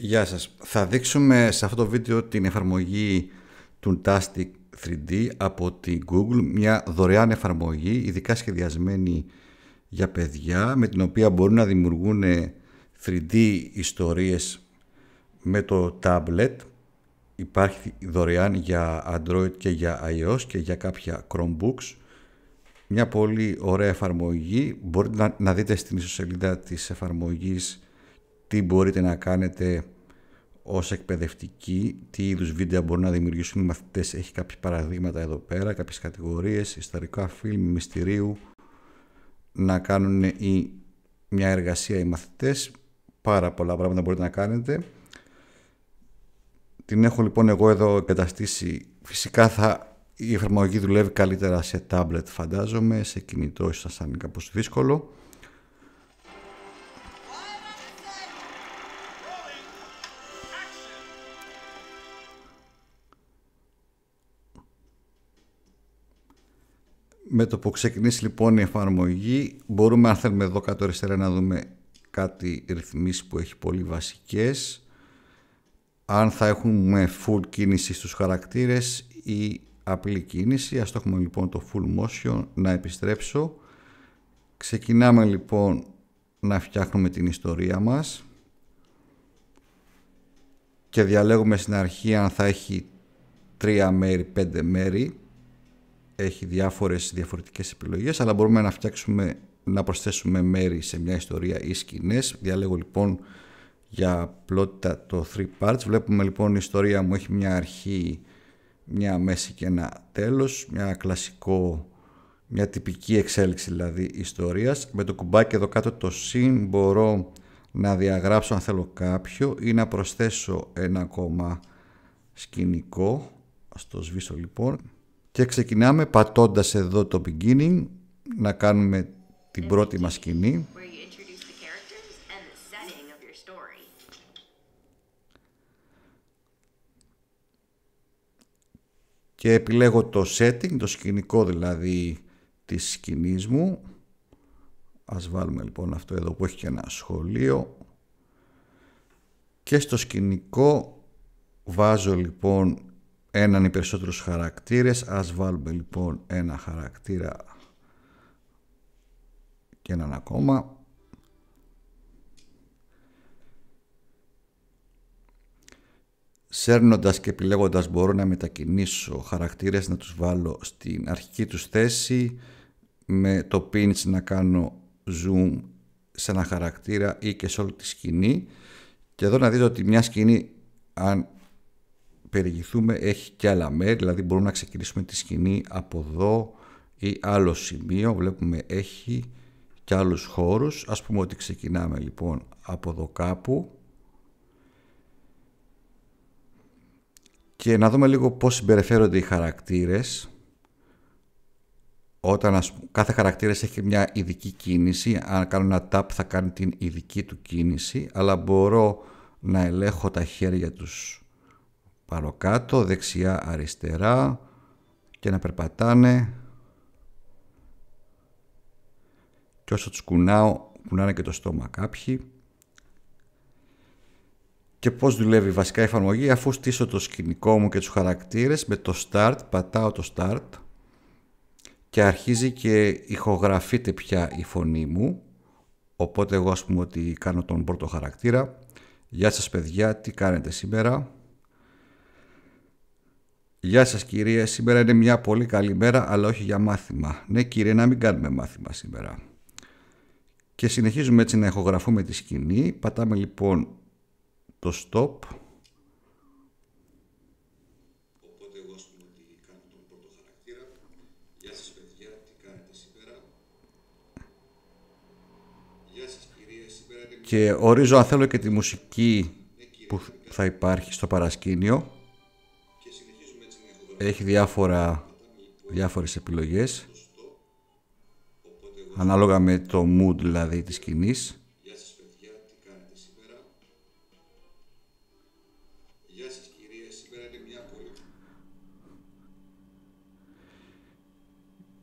Γεια σας. Θα δείξουμε σε αυτό το βίντεο την εφαρμογή του Tastic 3D από την Google, μια δωρεάν εφαρμογή ειδικά σχεδιασμένη για παιδιά με την οποία μπορούν να δημιουργούν 3D ιστορίες με το tablet. Υπάρχει δωρεάν για Android και για iOS και για κάποια Chromebooks. Μια πολύ ωραία εφαρμογή. Μπορείτε να, δείτε στην ιστοσελίδα της εφαρμογής τι μπορείτε να κάνετε ως εκπαιδευτική, τι είδους βίντεο μπορούν να δημιουργήσουν οι μαθητές. Έχει κάποια παραδείγματα εδώ πέρα, κάποιες κατηγορίες, ιστορικά φιλμ, μυστηρίου, να κάνουν η, μια εργασία οι μαθητές. Πάρα πολλά πράγματα μπορείτε να κάνετε. Την έχω λοιπόν εγώ εδώ εγκαταστήσει. Φυσικά θα, η εφαρμογή δουλεύει καλύτερα σε tablet φαντάζομαι, σε κινητό ίσως θα είναι κάπως δύσκολο. Με το που ξεκινήσει λοιπόν η εφαρμογή μπορούμε αν θέλουμε εδώ κάτω αριστερά να δούμε κάτι ρυθμίσεις που έχει πολύ βασικές αν θα έχουμε full κίνηση στους χαρακτήρες ή απλή κίνηση ας το έχουμε λοιπόν το full motion να επιστρέψω ξεκινάμε λοιπόν να φτιάχνουμε την ιστορία μας και διαλέγουμε στην αρχή αν θα έχει τρία μέρη, πέντε μέρη έχει διάφορες διαφορετικές επιλογές αλλά μπορούμε να φτιάξουμε να προσθέσουμε μέρη σε μια ιστορία ή σκηνές διαλέγω λοιπόν για απλότητα το 3 parts βλέπουμε λοιπόν η ιστορία μου έχει μια αρχή μια μέση και ένα τέλος μια κλασικό μια τυπική εξέλιξη δηλαδή ιστορίας με το κουμπάκι εδώ κάτω το συν μπορώ να διαγράψω αν θέλω κάποιο ή να προσθέσω ένα ακόμα σκηνικό ας το σβήσω λοιπόν και ξεκινάμε πατώντας εδώ το beginning να κάνουμε την πρώτη μας σκηνή και επιλέγω το setting, το σκηνικό δηλαδή της σκηνής μου ας βάλουμε λοιπόν αυτό εδώ που έχει και ένα σχολείο και στο σκηνικό βάζω λοιπόν έναν ή περισσότερους χαρακτήρες. Ας βάλουμε λοιπόν ένα χαρακτήρα και έναν ακόμα. Σέρνοντας και επιλέγοντας μπορώ να μετακινήσω χαρακτήρες, να τους βάλω στην αρχική τους θέση, με το pinch να κάνω zoom σε ένα χαρακτήρα ή και σε όλη τη σκηνή. Και εδώ να δείτε ότι μια σκηνή, αν περιηγηθούμε έχει και άλλα μέρη, δηλαδή μπορούμε να ξεκινήσουμε τη σκηνή από εδώ ή άλλο σημείο, βλέπουμε έχει και άλλους χώρους. Ας πούμε ότι ξεκινάμε λοιπόν από εδώ κάπου και να δούμε λίγο πώς συμπεριφέρονται οι χαρακτήρες όταν κάθε χαρακτήρας έχει μια ειδική κίνηση, αν κάνω ένα tap θα κάνει την ειδική του κίνηση, αλλά μπορώ να ελέγχω τα χέρια τους πάνω κάτω, δεξιά αριστερά και να περπατάνε και όσο τους κουνάω, κουνάνε και το στόμα κάποιοι. Και πώς δουλεύει βασικά η εφαρμογή, αφού στήσω το σκηνικό μου και τους χαρακτήρες, με το start, πατάω το start και αρχίζει και ηχογραφείται πια η φωνή μου. Οπότε εγώ ας πούμε ότι κάνω τον πρώτο χαρακτήρα. Γεια σας παιδιά, τι κάνετε σήμερα. Γεια σας κυρία, σήμερα είναι μια πολύ καλή μέρα αλλά όχι για μάθημα. Ναι κύριε, να μην κάνουμε μάθημα σήμερα. Και συνεχίζουμε έτσι να εχογραφούμε τη σκηνή. Πατάμε λοιπόν το stop. Οπότε ότι τον Και ορίζω αν θέλω και τη μουσική ναι, που θα υπάρχει στο παρασκήνιο έχει διάφορα, διάφορες επιλογές ανάλογα με το mood δηλαδή της σκηνής.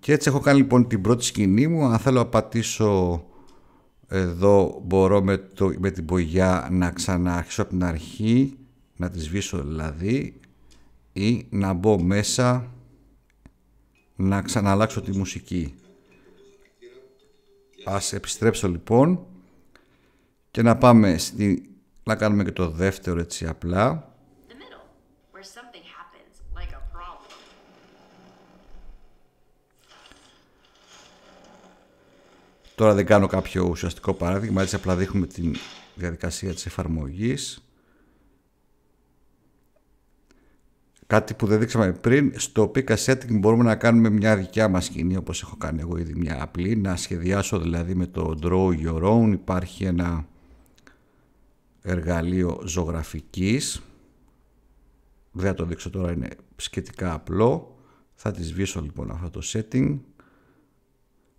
Και έτσι έχω κάνει λοιπόν την πρώτη σκηνή μου. Αν θέλω να πατήσω εδώ μπορώ με, το, με την πογιά να ξαναρχίσω από την αρχή, να τη σβήσω δηλαδή ή να μπω μέσα να ξαναλλάξω τη μουσική. Ας επιστρέψω λοιπόν και να πάμε στη... να κάνουμε και το δεύτερο έτσι απλά. Τώρα δεν κάνω κάποιο ουσιαστικό παράδειγμα, έτσι απλά δείχνουμε τη διαδικασία της εφαρμογής. Κάτι που δεν δείξαμε πριν, στο Pika Setting μπορούμε να κάνουμε μια δικιά μας σκηνή όπως έχω κάνει εγώ ήδη μια απλή, να σχεδιάσω δηλαδή με το Draw Your Own υπάρχει ένα εργαλείο ζωγραφικής, δεν θα το δείξω τώρα είναι σχετικά απλό, θα τη σβήσω λοιπόν αυτό το setting,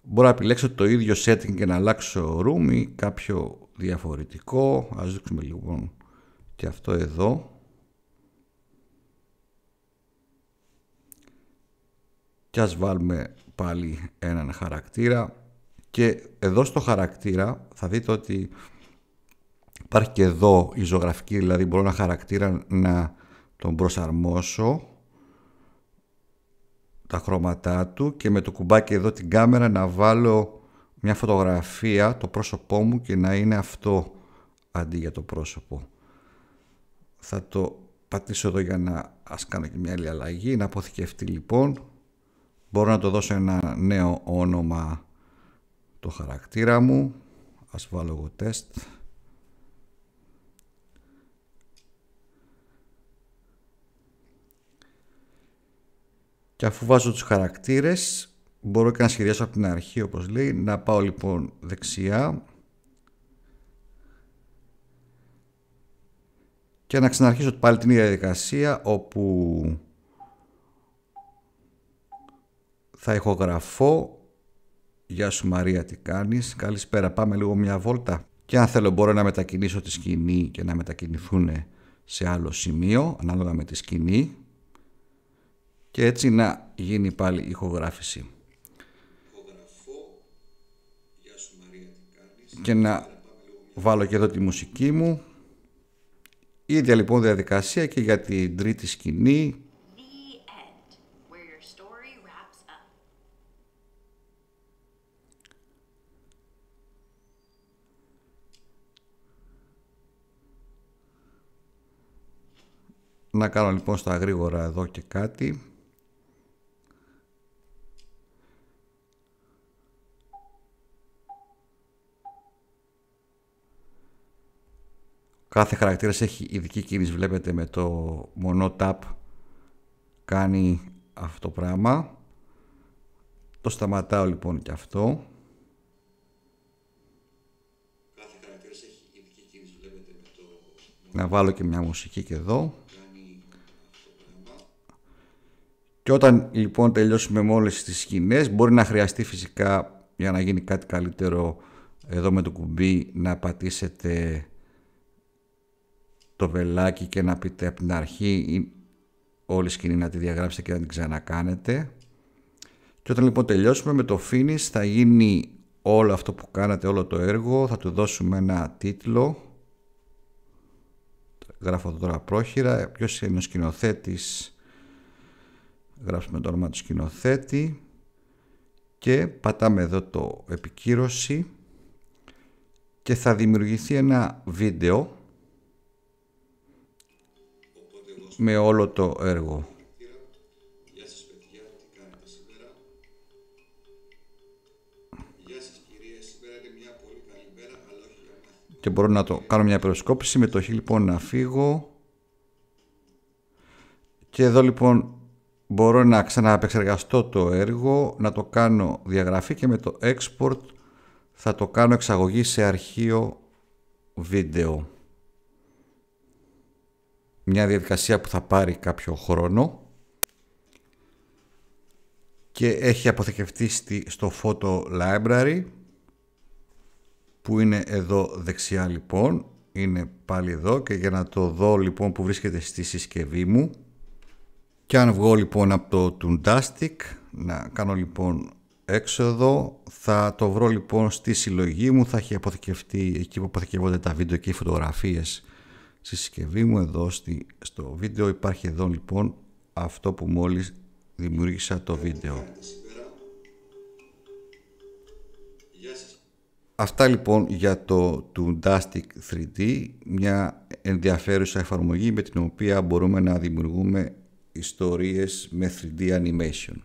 μπορώ να επιλέξω το ίδιο setting και να αλλάξω room ή κάποιο διαφορετικό, ας δείξουμε λοιπόν και αυτό εδώ, και ας βάλουμε πάλι έναν χαρακτήρα και εδώ στο χαρακτήρα θα δείτε ότι υπάρχει και εδώ η ζωγραφική δηλαδή μπορώ να χαρακτήρα να τον προσαρμόσω τα χρώματά του και με το κουμπάκι εδώ την κάμερα να βάλω μια φωτογραφία το πρόσωπό μου και να είναι αυτό αντί για το πρόσωπο θα το πατήσω εδώ για να ας κάνω και μια άλλη αλλαγή να αποθηκευτεί λοιπόν μπορώ να το δώσω ένα νέο όνομα το χαρακτήρα μου ας βάλω εγώ τεστ και αφού βάζω τους χαρακτήρες μπορώ και να σχεδιάσω από την αρχή όπως λέει να πάω λοιπόν δεξιά και να ξαναρχίσω πάλι την ίδια διαδικασία όπου Θα ηχογραφώ. Γεια σου Μαρία, τι κάνεις. Καλησπέρα, πάμε λίγο μια βόλτα. Και αν θέλω μπορώ να μετακινήσω τη σκηνή και να μετακινηθούν σε άλλο σημείο, ανάλογα με τη σκηνή. Και έτσι να γίνει πάλι η ηχογράφηση. Και να βάλω και εδώ τη μουσική μου. Η λοιπόν διαδικασία και για την τρίτη σκηνή Να κάνω λοιπόν στα γρήγορα εδώ και κάτι. Κάθε χαρακτήρας έχει ειδική κίνηση, βλέπετε με το μονό tap κάνει αυτό το πράγμα. Το σταματάω λοιπόν και αυτό. έχει βλέπετε με το... Να βάλω και μια μουσική και εδώ. Και όταν λοιπόν τελειώσουμε με όλες τις σκηνές μπορεί να χρειαστεί φυσικά για να γίνει κάτι καλύτερο εδώ με το κουμπί να πατήσετε το βελάκι και να πείτε από την αρχή όλη σκηνή να τη διαγράψετε και να την ξανακάνετε. Και όταν λοιπόν τελειώσουμε με το finish θα γίνει όλο αυτό που κάνατε, όλο το έργο, θα του δώσουμε ένα τίτλο. Γράφω εδώ τώρα πρόχειρα, ποιος είναι ο σκηνοθέτης γράψουμε το όνομα του σκηνοθέτη και πατάμε εδώ το επικύρωση και θα δημιουργηθεί ένα βίντεο με όλο το έργο. και μπορώ να το κάνω μια περισκόπηση με το χ λοιπόν να φύγω και εδώ λοιπόν μπορώ να ξαναπεξεργαστώ το έργο, να το κάνω διαγραφή και με το export θα το κάνω εξαγωγή σε αρχείο βίντεο. Μια διαδικασία που θα πάρει κάποιο χρόνο και έχει αποθηκευτεί στο Photo Library που είναι εδώ δεξιά λοιπόν είναι πάλι εδώ και για να το δω λοιπόν που βρίσκεται στη συσκευή μου και αν βγω λοιπόν από το Toontastic, να κάνω λοιπόν έξοδο, θα το βρω λοιπόν στη συλλογή μου, θα έχει αποθηκευτεί εκεί που αποθηκεύονται τα βίντεο και οι φωτογραφίες στη συσκευή μου, εδώ στη, στο βίντεο υπάρχει εδώ λοιπόν αυτό που μόλις δημιούργησα το βίντεο. Αυτά λοιπόν για το Toontastic 3D, μια ενδιαφέρουσα εφαρμογή με την οποία μπορούμε να δημιουργούμε ιστορίες με 3D animation.